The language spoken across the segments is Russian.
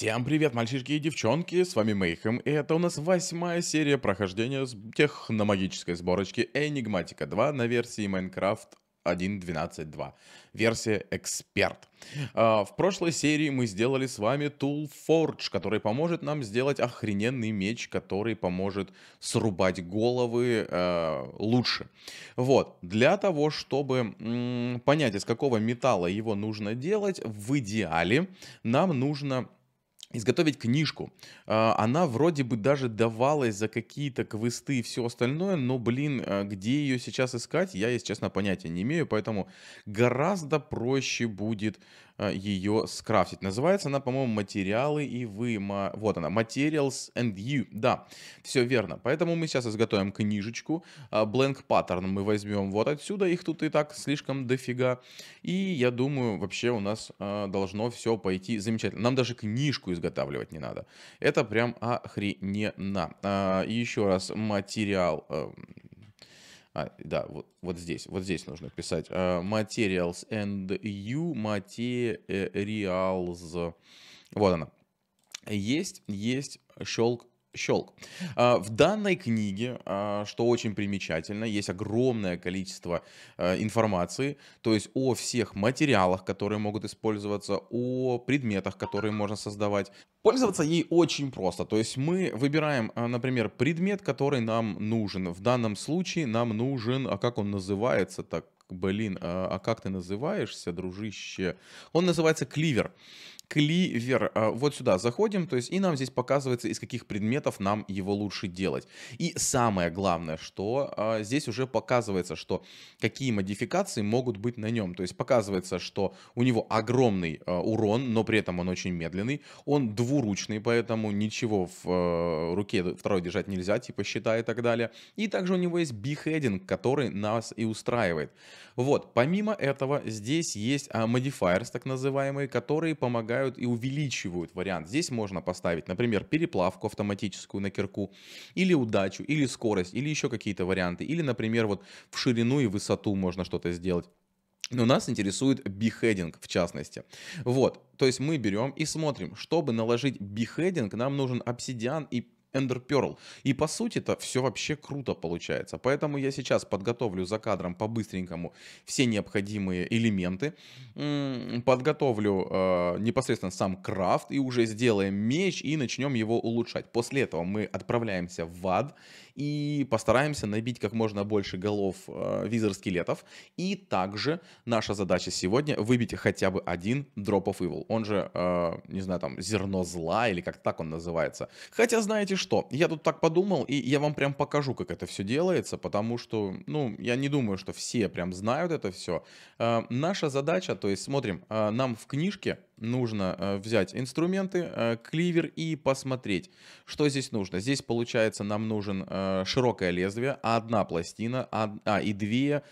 Всем привет, мальчишки и девчонки, с вами Мейхем, и это у нас восьмая серия прохождения техномагической сборочки Enigmatica 2 на версии Minecraft 1.12.2, версия Эксперт. А, в прошлой серии мы сделали с вами Tool Forge, который поможет нам сделать охрененный меч, который поможет срубать головы э, лучше. Вот, для того, чтобы понять, из какого металла его нужно делать, в идеале нам нужно изготовить книжку. А, она вроде бы даже давалась за какие-то квесты и все остальное, но, блин, а, где ее сейчас искать, я, если честно, понятия не имею, поэтому гораздо проще будет а, ее скрафтить. Называется она, по-моему, материалы и вы, Вот она, Materials and You. Да, все верно. Поэтому мы сейчас изготовим книжечку. Blank Pattern мы возьмем вот отсюда. Их тут и так слишком дофига. И я думаю, вообще у нас должно все пойти замечательно. Нам даже книжку изготовить изготавливать не надо. Это прям охрененно. А, и еще раз, материал... Эм, а, да, вот, вот здесь, вот здесь нужно писать. Materials and you, materials. Вот она. Есть, есть щелк Щелк. А, в данной книге, а, что очень примечательно, есть огромное количество а, информации, то есть о всех материалах, которые могут использоваться, о предметах, которые можно создавать. Пользоваться ей очень просто, то есть мы выбираем, например, предмет, который нам нужен. В данном случае нам нужен, а как он называется так? Блин, а как ты называешься, дружище? Он называется кливер. Кливер. А, вот сюда заходим, то есть и нам здесь показывается, из каких предметов нам его лучше делать. И самое главное, что а, здесь уже показывается, что какие модификации могут быть на нем. То есть показывается, что у него огромный а, урон, но при этом он очень медленный. Он двуручный, поэтому ничего в руке второй держать нельзя, типа щита и так далее. И также у него есть бихединг, который нас и устраивает. Вот, помимо этого, здесь есть модифайерс, так называемые, которые помогают добавляют и увеличивают вариант. Здесь можно поставить, например, переплавку автоматическую на кирку, или удачу, или скорость, или еще какие-то варианты. Или, например, вот в ширину и высоту можно что-то сделать. Но нас интересует бихединг в частности. Вот, то есть мы берем и смотрим, чтобы наложить бихединг, нам нужен обсидиан и Ender Pearl. И по сути-то все вообще круто получается. Поэтому я сейчас подготовлю за кадром по-быстренькому все необходимые элементы. Подготовлю э, непосредственно сам крафт и уже сделаем меч и начнем его улучшать. После этого мы отправляемся в ад и постараемся набить как можно больше голов э, визер-скелетов. И также наша задача сегодня выбить хотя бы один Drop of Evil. Он же, э, не знаю, там, зерно зла или как так он называется. Хотя, знаете что, я тут так подумал, и я вам прям покажу, как это все делается, потому что, ну, я не думаю, что все прям знают это все. Э, наша задача, то есть, смотрим, э, нам в книжке нужно э, взять инструменты, э, кливер и посмотреть, что здесь нужно. Здесь, получается, нам нужен э, широкое лезвие, одна пластина, а, и две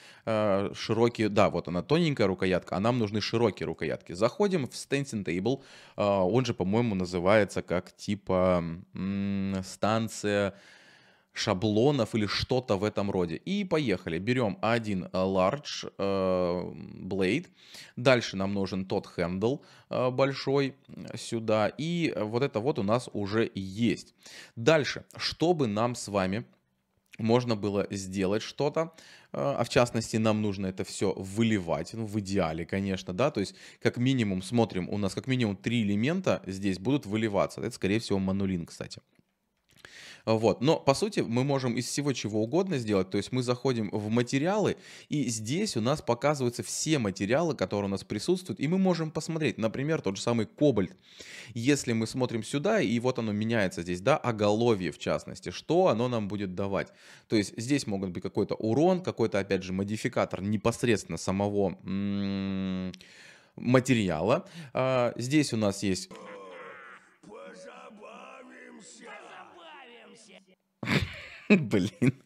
широкие, да, вот она тоненькая рукоятка, а нам нужны широкие рукоятки. Заходим в Stancing Table, он же, по-моему, называется как типа станция шаблонов или что-то в этом роде. И поехали. Берем один э, large э, blade. Дальше нам нужен тот handle э, большой э, сюда. И вот это вот у нас уже есть. Дальше, чтобы нам с вами можно было сделать что-то, э, а в частности нам нужно это все выливать, ну в идеале, конечно, да, то есть как минимум, смотрим, у нас как минимум три элемента здесь будут выливаться, это скорее всего манулин, кстати. Вот. Но, по сути, мы можем из всего чего угодно сделать. То есть мы заходим в материалы, и здесь у нас показываются все материалы, которые у нас присутствуют, и мы можем посмотреть, например, тот же самый кобальт. Если мы смотрим сюда, и вот оно меняется здесь, да, оголовье в частности, что оно нам будет давать. То есть здесь могут быть какой-то урон, какой-то, опять же, модификатор непосредственно самого материала. А, здесь у нас есть Блин.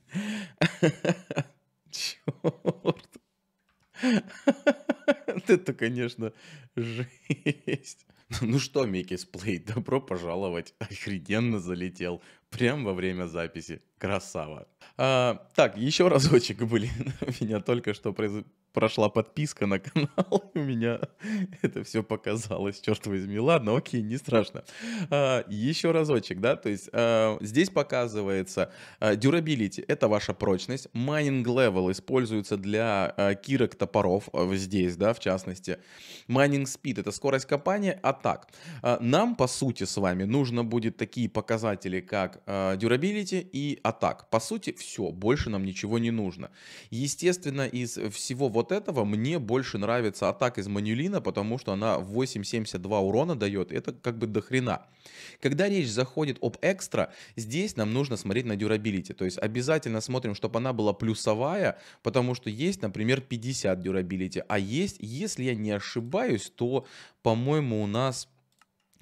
Черт. Это, конечно, жесть. Ну что, Микис Плей, добро пожаловать. Охрененно залетел. Прям во время записи. Красава. А, так, еще разочек, блин. У меня только что произ... прошла подписка на канал. У меня это все показалось, черт возьми. Ладно, окей, не страшно. А, еще разочек, да, то есть а, здесь показывается а, durability, это ваша прочность. Mining level используется для а, кирок топоров а, здесь, да, в частности. Mining speed, это скорость копания атак. А, нам, по сути, с вами нужно будет такие показатели, как так, э, durability и атак. По сути, все, больше нам ничего не нужно. Естественно, из всего вот этого мне больше нравится атак из Манюлина, потому что она 8,72 урона дает. Это как бы дохрена. Когда речь заходит об экстра, здесь нам нужно смотреть на durability. То есть обязательно смотрим, чтобы она была плюсовая, потому что есть, например, 50 durability. А есть, если я не ошибаюсь, то, по-моему, у нас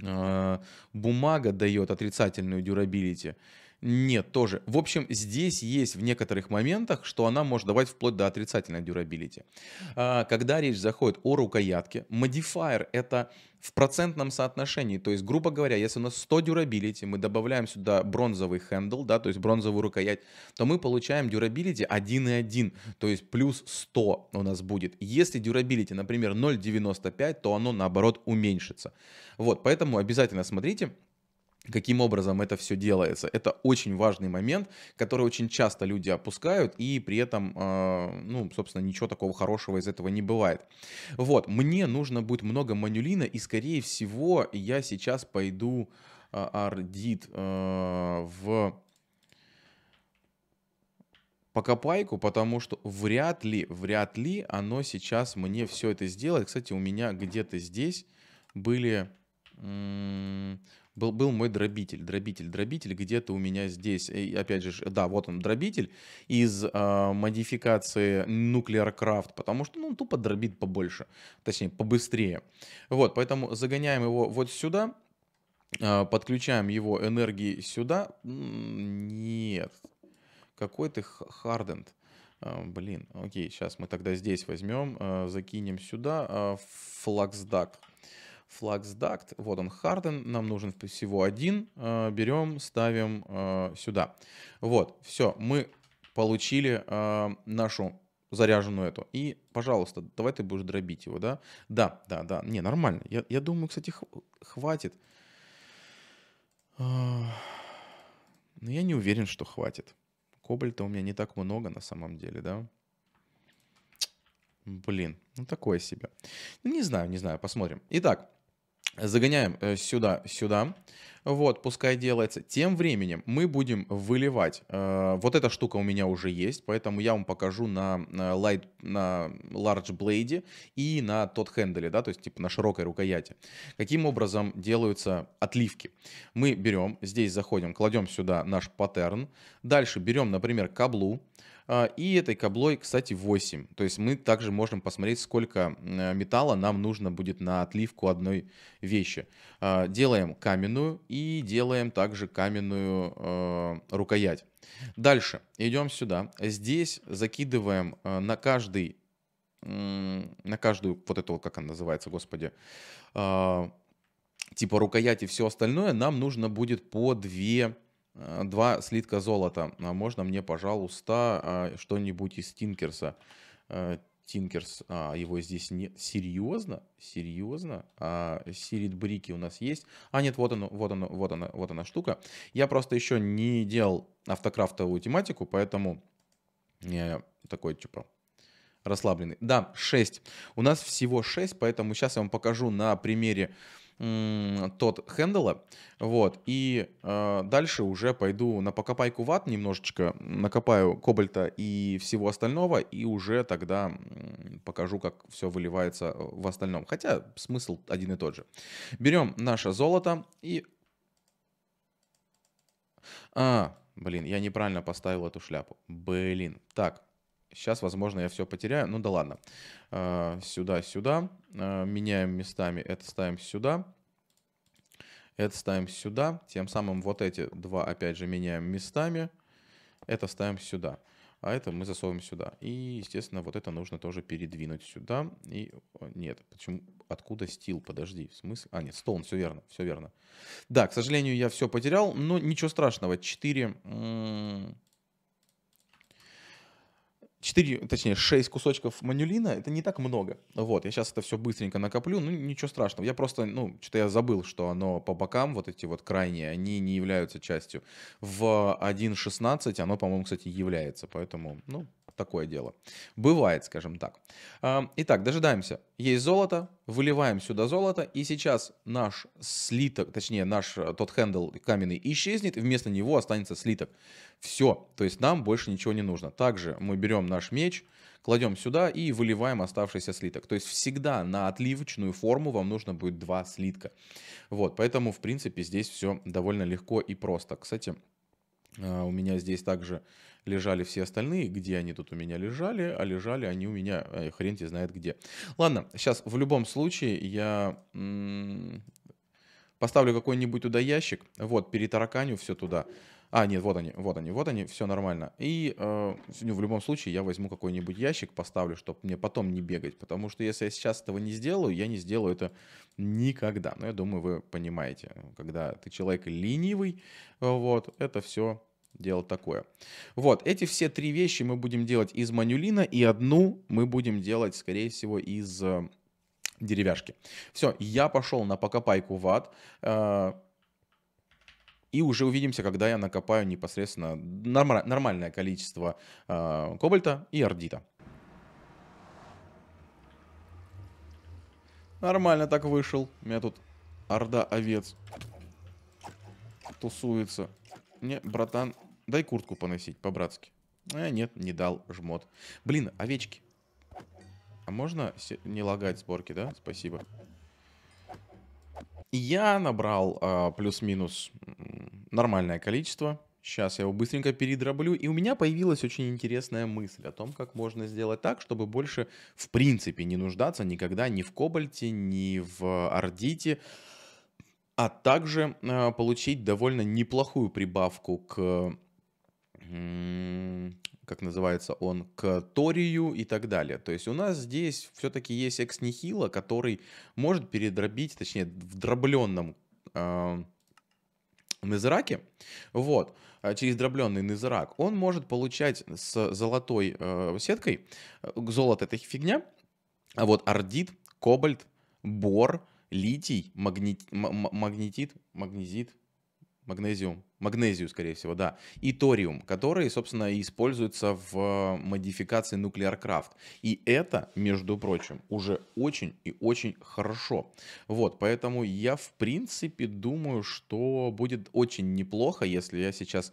Э, бумага дает отрицательную дюрабилити, нет, тоже. В общем, здесь есть в некоторых моментах, что она может давать вплоть до отрицательной дюрабилити. Когда речь заходит о рукоятке, модифайер — это в процентном соотношении. То есть, грубо говоря, если у нас 100 дюрабилити, мы добавляем сюда бронзовый хендл, да, то есть бронзовую рукоять, то мы получаем дюрабилити 1,1, то есть плюс 100 у нас будет. Если дюрабилити, например, 0,95, то оно наоборот уменьшится. Вот, поэтому обязательно смотрите, каким образом это все делается. Это очень важный момент, который очень часто люди опускают, и при этом, э, ну, собственно, ничего такого хорошего из этого не бывает. Вот, мне нужно будет много манюлина, и, скорее всего, я сейчас пойду э, ардит э, в покопайку, потому что вряд ли, вряд ли оно сейчас мне все это сделает. Кстати, у меня где-то здесь были был, был мой дробитель, дробитель, дробитель где-то у меня здесь. И опять же, да, вот он, дробитель из э, модификации Nuclear Craft, потому что, ну, он тупо дробит побольше, точнее, побыстрее. Вот, поэтому загоняем его вот сюда, э, подключаем его энергии сюда. Нет, какой ты харденд. Блин, окей, сейчас мы тогда здесь возьмем, а, закинем сюда флаксдак. Flux Duct, вот он Harden, нам нужен всего один, э, берем, ставим э, сюда. Вот, все, мы получили э, нашу заряженную эту. И, пожалуйста, давай ты будешь дробить его, да? Да, да, да. Не, нормально. Я, я думаю, кстати, хватит. А, но я не уверен, что хватит. Кобальта у меня не так много на самом деле, да? Блин, ну такое себе. Ну, не знаю, не знаю, посмотрим. Итак, Загоняем э, сюда, сюда. Вот, пускай делается. Тем временем мы будем выливать. Э, вот эта штука у меня уже есть, поэтому я вам покажу на, light, на large blade и на тот хенделе, да, то есть типа на широкой рукояти. Каким образом делаются отливки? Мы берем, здесь заходим, кладем сюда наш паттерн. Дальше берем, например, каблу. А, и этой каблой, кстати, 8. То есть мы также можем посмотреть, сколько металла нам нужно будет на отливку одной вещи. А, делаем каменную и делаем также каменную а, рукоять. Дальше идем сюда. Здесь закидываем на каждый на каждую вот эту, как она называется, господи, типа рукоять и все остальное, нам нужно будет по две Э, два слитка золота. А можно мне, пожалуйста, а, что-нибудь из Тинкерса? Э, Тинкерс, а, его здесь не... Серьезно? Серьезно? А, Сирит Брики у нас есть? А, нет, вот оно, вот оно, вот она, вот она штука. Я просто еще не делал автокрафтовую тематику, поэтому я э, такой, типа, расслабленный. Да, 6. У нас всего 6, поэтому сейчас я вам покажу на примере тот хендела. Вот. И э, дальше уже пойду на покопайку ват немножечко, накопаю кобальта и всего остального, и уже тогда покажу, как все выливается в остальном. Хотя смысл один и тот же. Берем наше золото и... А, блин, я неправильно поставил эту шляпу. Блин, так, Сейчас, возможно, я все потеряю. Ну да ладно. А, сюда, сюда. А, меняем местами. Это ставим сюда. Это ставим сюда. Тем самым вот эти два, опять же, меняем местами. Это ставим сюда. А это мы засовываем сюда. И, естественно, вот это нужно тоже передвинуть сюда. И нет, почему? Откуда стил? Подожди, в смысле? А, нет, стол, все верно, все верно. Да, к сожалению, я все потерял, но ничего страшного. 4... 4, точнее, 6 кусочков манюлина, это не так много. Вот, я сейчас это все быстренько накоплю, ну ничего страшного. Я просто, ну, что-то я забыл, что оно по бокам, вот эти вот крайние, они не являются частью. В 1.16 оно, по-моему, кстати, является, поэтому, ну, такое дело. Бывает, скажем так. Итак, дожидаемся. Есть золото, выливаем сюда золото, и сейчас наш слиток, точнее наш э, тот хендл каменный исчезнет, вместо него останется слиток. Все, то есть нам больше ничего не нужно. Также мы берем наш меч, кладем сюда и выливаем оставшийся слиток. То есть всегда на отливочную форму вам нужно будет два слитка. Вот, поэтому в принципе здесь все довольно легко и просто. Кстати, а, у меня здесь также лежали все остальные. Где они тут у меня лежали? А лежали они у меня, э, хрен тебе знает где. Ладно, сейчас в любом случае я поставлю какой-нибудь туда ящик. Вот, перетараканю все туда. А, нет, вот они, вот они, вот они, все нормально. И э, ну, в любом случае я возьму какой-нибудь ящик, поставлю, чтобы мне потом не бегать. Потому что если я сейчас этого не сделаю, я не сделаю это никогда. Но я думаю, вы понимаете, когда ты человек ленивый, вот, это все дело такое. Вот, эти все три вещи мы будем делать из манюлина, и одну мы будем делать, скорее всего, из э, деревяшки. Все, я пошел на покопайку ват. Э, и уже увидимся, когда я накопаю непосредственно норм- нормальное количество э, кобальта и ордита. Нормально так вышел. У меня тут орда овец тусуется. Не, братан, дай куртку поносить по-братски. А, нет, не дал жмот. Блин, овечки. А можно не лагать сборки, да? Спасибо. Я набрал а, плюс-минус нормальное количество. Сейчас я его быстренько передроблю. И у меня появилась очень интересная мысль о том, как можно сделать так, чтобы больше в принципе не нуждаться никогда ни в кобальте, ни в ордите, а также э, получить довольно неплохую прибавку к как называется он, к торию и так далее. То есть у нас здесь все-таки есть экс-нихила, который может передробить, точнее, в дробленном э, незраке, вот, а через дробленный незрак, он может получать с золотой э, сеткой, э, золото это фигня, а вот ордит, кобальт, бор, литий, магнит, магнетит, магнезит, Магнезиум. Магнезию, скорее всего, да. И ториум, которые, собственно, и используются в э, модификации нуклеаркрафт, И это, между прочим, уже очень и очень хорошо. Вот, поэтому я, в принципе, думаю, что будет очень неплохо, если я сейчас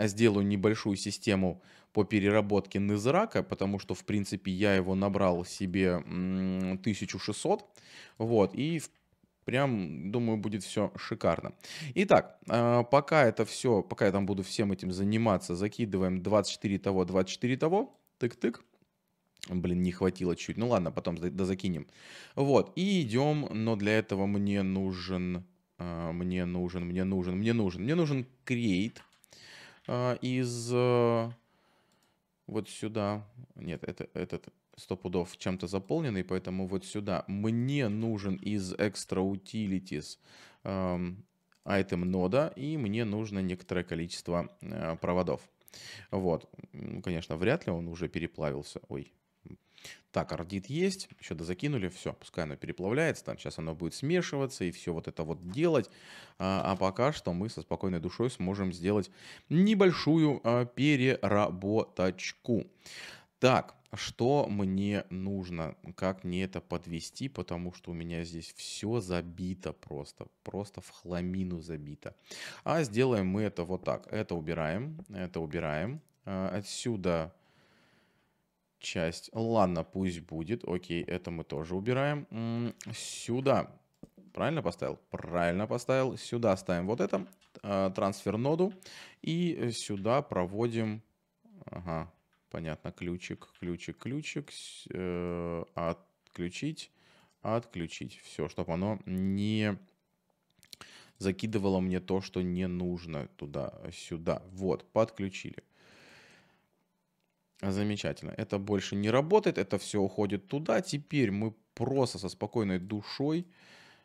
сделаю небольшую систему по переработке Незрака, потому что, в принципе, я его набрал себе 1600. Вот, и, в Прям, думаю, будет все шикарно. Итак, пока это все, пока я там буду всем этим заниматься, закидываем 24 того, 24 того. Тык-тык. Блин, не хватило чуть. Ну ладно, потом да закинем. Вот, и идем, но для этого мне нужен, мне нужен, мне нужен, мне нужен, мне нужен create из вот сюда. Нет, это этот 100 пудов чем-то заполненный, поэтому вот сюда мне нужен из Extra Utilities эм, item нода, и мне нужно некоторое количество э, проводов. Вот, конечно, вряд ли он уже переплавился. Ой, так, ардит есть, еще закинули, все, пускай оно переплавляется, там сейчас оно будет смешиваться и все вот это вот делать. А, а, пока что мы со спокойной душой сможем сделать небольшую э, переработочку. Так, что мне нужно, как мне это подвести, потому что у меня здесь все забито просто, просто в хламину забито. А сделаем мы это вот так. Это убираем, это убираем. А, отсюда часть. Ладно, пусть будет. Окей, это мы тоже убираем. Сюда. Правильно поставил? Правильно поставил. Сюда ставим вот это, а, трансфер ноду. И сюда проводим... Ага, Понятно, ключик, ключик, ключик. Э, отключить, отключить. Все, чтобы оно не закидывало мне то, что не нужно туда-сюда. Вот, подключили. Замечательно. Это больше не работает, это все уходит туда. Теперь мы просто со спокойной душой.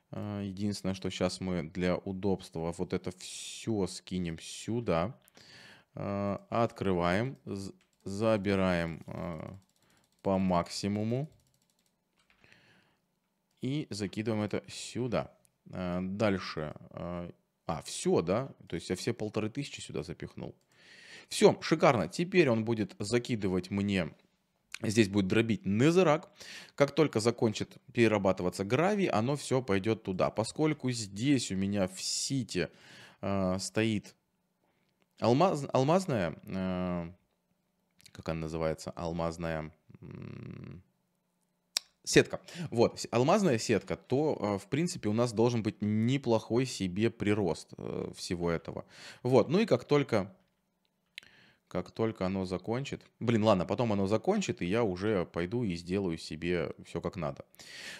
Э, единственное, что сейчас мы для удобства вот это все скинем сюда. Э, открываем, Забираем э, по максимуму. И закидываем это сюда. Э, дальше. Э, а, все, да? То есть я все полторы тысячи сюда запихнул. Все, шикарно. Теперь он будет закидывать мне... Здесь будет дробить незерак. Как только закончит перерабатываться гравий, оно все пойдет туда. Поскольку здесь у меня в сите э, стоит алмаз, алмазная... Э, она называется, алмазная сетка. Вот, алмазная сетка, то, а, в принципе, у нас должен быть неплохой себе прирост э, всего этого. Вот, ну и как только как только оно закончит. Блин, ладно, потом оно закончит, и я уже пойду и сделаю себе все как надо.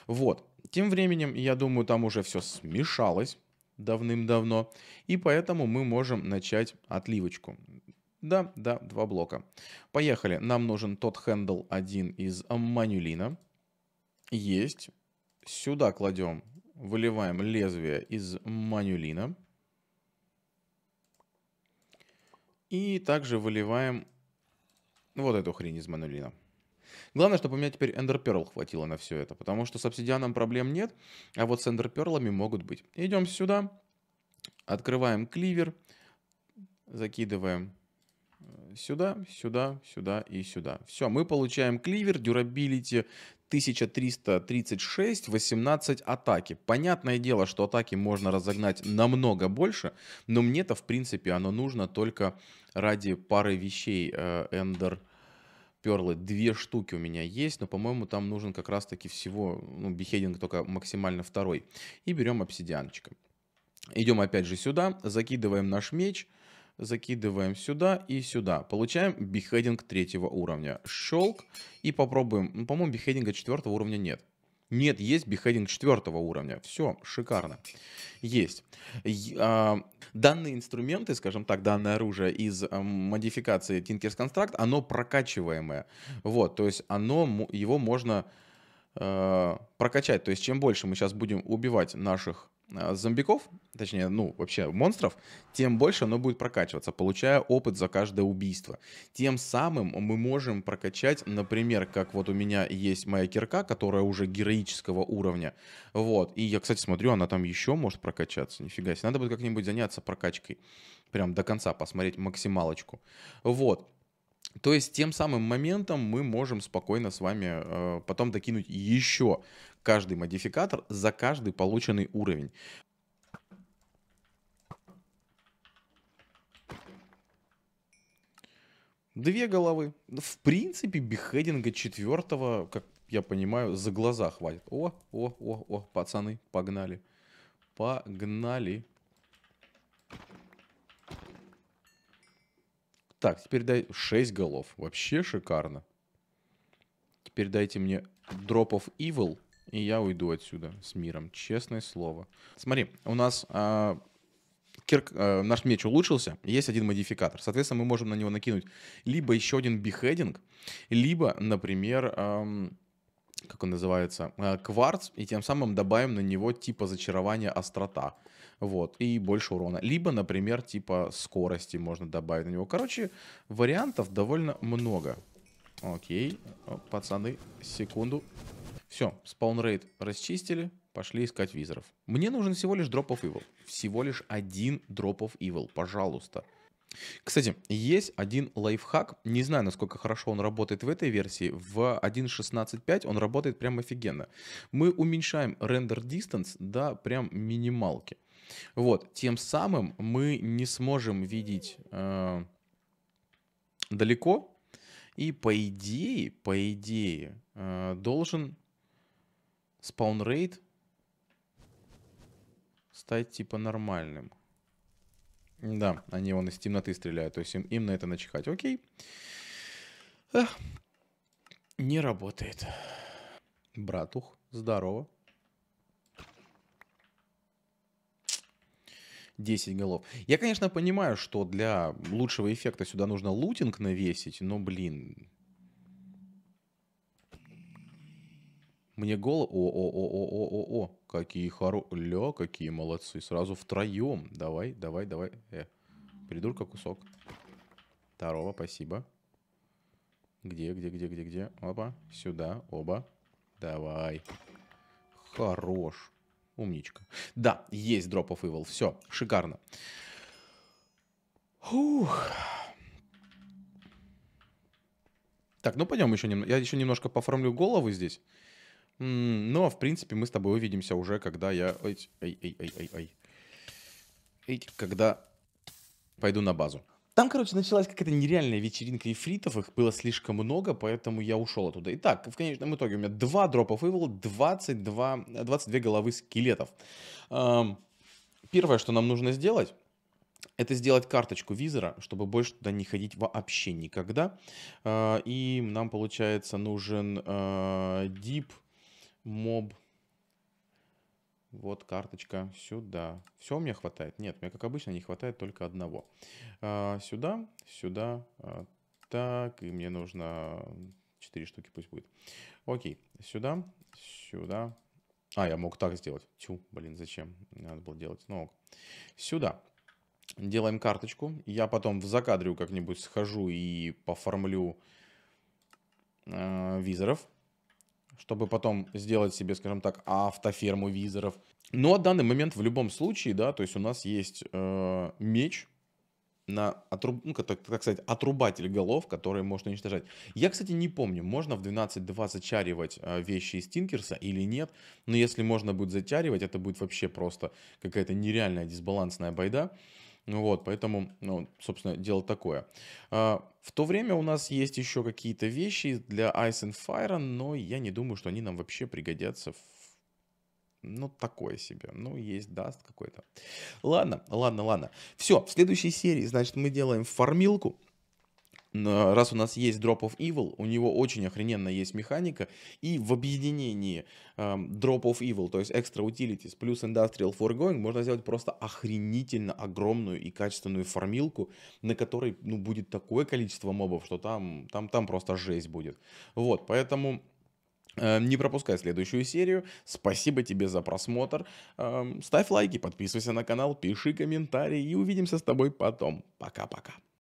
Вот. Тем временем, я думаю, там уже все смешалось давным-давно, и поэтому мы можем начать отливочку. Да, да, два блока. Поехали. Нам нужен тот хендл один из манюлина. Есть. Сюда кладем, выливаем лезвие из манюлина. И также выливаем вот эту хрень из манюлина. Главное, чтобы у меня теперь Ender Pearl хватило на все это, потому что с обсидианом проблем нет, а вот с Ender Pearl'ами могут быть. Идем сюда, открываем кливер, закидываем сюда, сюда, сюда и сюда. Все, мы получаем кливер, дюрабилити 1336, 18 атаки. Понятное дело, что атаки можно разогнать намного больше, но мне-то, в принципе, оно нужно только ради пары вещей э, Эндер перлы. Две штуки у меня есть, но, по-моему, там нужен как раз-таки всего, ну, бихединг только максимально второй. И берем обсидианчика. Идем опять же сюда, закидываем наш меч – закидываем сюда и сюда. Получаем бихединг третьего уровня. Щелк и попробуем. Ну, По-моему, бихединга четвертого уровня нет. Нет, есть бихединг четвертого уровня. Все, шикарно. Есть. А, данные инструменты, скажем так, данное оружие из модификации Tinker's Construct, оно прокачиваемое. Вот, то есть оно, его можно э, прокачать. То есть чем больше мы сейчас будем убивать наших а, зомбиков, точнее, ну, вообще монстров, тем больше оно будет прокачиваться, получая опыт за каждое убийство. Тем самым мы можем прокачать, например, как вот у меня есть моя кирка, которая уже героического уровня, вот, и я, кстати, смотрю, она там еще может прокачаться, нифига себе, надо будет как-нибудь заняться прокачкой, прям до конца посмотреть максималочку, вот. То есть тем самым моментом мы можем спокойно с вами э, потом докинуть еще каждый модификатор за каждый полученный уровень. Две головы. В принципе, бихединга четвертого, как я понимаю, за глаза хватит. О, о, о, о, пацаны, погнали. Погнали. Так, теперь дай 6 голов. Вообще шикарно. Теперь дайте мне дропов evil и я уйду отсюда с миром, честное слово. Смотри, у нас э, кирк, э, наш меч улучшился, есть один модификатор. Соответственно, мы можем на него накинуть либо еще один бихединг, либо, например, э, как он называется, э, кварц, и тем самым добавим на него типа зачарования острота. Вот, и больше урона. Либо, например, типа скорости можно добавить на него. Короче, вариантов довольно много. Окей, пацаны, секунду. Все, спаунрейт расчистили, пошли искать визоров. Мне нужен всего лишь дроп of evil. Всего лишь один дроп of evil, пожалуйста. Кстати, есть один лайфхак, не знаю, насколько хорошо он работает в этой версии, в 1.16.5 он работает прям офигенно. Мы уменьшаем рендер distance до прям минималки. Вот, тем самым мы не сможем видеть э, далеко, и по идее, по идее, э, должен спаун рейд стать типа нормальным. Да, они вон из темноты стреляют, то есть им, им на это начихать. Окей. Эх, не работает. Братух, здорово. 10 голов. Я, конечно, понимаю, что для лучшего эффекта сюда нужно лутинг навесить, но, блин, Мне голову... о о о о о о Какие хоро... Ля, какие молодцы. Сразу втроем. Давай, давай, давай. Э, придурка кусок. Второго, спасибо. Где, где, где, где, где? Опа. Сюда, оба. Давай. Хорош. Умничка. Да, есть Drop of Evil. Все, шикарно. Фух. Так, ну пойдем еще немного. Я еще немножко поформлю головы здесь. Но, ну, а в принципе, мы с тобой увидимся уже, когда я... Ой, ай, ай, ай, ай, ай. Эй, когда пойду на базу. Там, короче, началась какая-то нереальная вечеринка ифритов, их было слишком много, поэтому я ушел оттуда. Итак, в конечном итоге у меня 2 дропов Evil, 22, 22 головы скелетов. Первое, что нам нужно сделать, это сделать карточку визора, чтобы больше туда не ходить вообще никогда. А, и нам, получается, нужен а, дип... Deep моб. Вот карточка сюда. Все у меня хватает? Нет, мне, как обычно, не хватает только одного. А, сюда, сюда, а, так, и мне нужно 4 штуки пусть будет. Окей, сюда, сюда. А, я мог так сделать. Тю, блин, зачем? Надо было делать. Ну, сюда. Делаем карточку. Я потом в закадрю как-нибудь схожу и поформлю э, визоров чтобы потом сделать себе, скажем так, автоферму визоров. Но в данный момент в любом случае, да, то есть у нас есть э, меч на отруб... ну, так, так сказать, отрубатель голов, которые можно уничтожать. Я, кстати, не помню, можно в 12-2 зачаривать э, вещи из Тинкерса или нет, но если можно будет зачаривать, это будет вообще просто какая-то нереальная дисбалансная байда. Ну вот, поэтому, ну, собственно, дело такое. А, в то время у нас есть еще какие-то вещи для Ice and Fire, но я не думаю, что они нам вообще пригодятся в ну, такое себе. Ну, есть даст какой-то. Ладно, ладно, ладно. Все, в следующей серии, значит, мы делаем формилку раз у нас есть Drop of Evil, у него очень охрененно есть механика, и в объединении эм, Drop of Evil, то есть Extra Utilities плюс Industrial Foregoing, можно сделать просто охренительно огромную и качественную фармилку, на которой ну, будет такое количество мобов, что там, там, там просто жесть будет. Вот, поэтому... Э, не пропускай следующую серию. Спасибо тебе за просмотр. Эм, ставь лайки, подписывайся на канал, пиши комментарии и увидимся с тобой потом. Пока-пока.